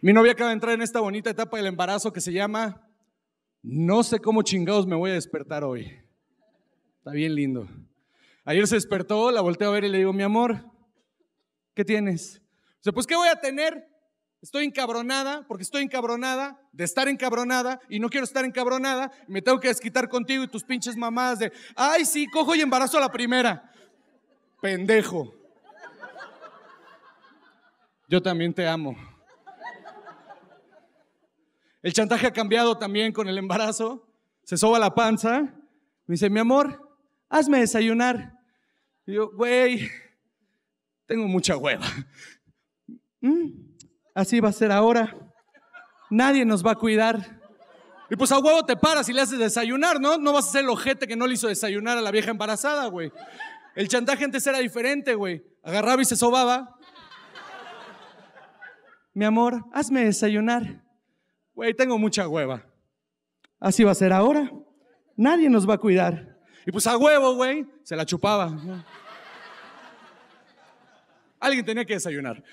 Mi novia acaba de entrar en esta bonita etapa del embarazo que se llama No sé cómo chingados me voy a despertar hoy. Está bien lindo. Ayer se despertó, la volteo a ver y le digo, mi amor, ¿qué tienes? O pues ¿qué voy a tener? Estoy encabronada porque estoy encabronada de estar encabronada y no quiero estar encabronada. me tengo que desquitar contigo y tus pinches mamadas de, ay, sí, cojo y embarazo a la primera. Pendejo. Yo también te amo. El chantaje ha cambiado también con el embarazo. Se soba la panza. Me dice, mi amor, hazme desayunar. Y yo, güey, tengo mucha hueva. Mm, así va a ser ahora. Nadie nos va a cuidar. Y pues a huevo te paras y le haces desayunar, ¿no? No vas a ser el ojete que no le hizo desayunar a la vieja embarazada, güey. El chantaje antes era diferente, güey. Agarraba y se sobaba. Mi amor, hazme desayunar güey, tengo mucha hueva. Así va a ser ahora. Nadie nos va a cuidar. Y pues a huevo, güey, se la chupaba. Alguien tenía que desayunar.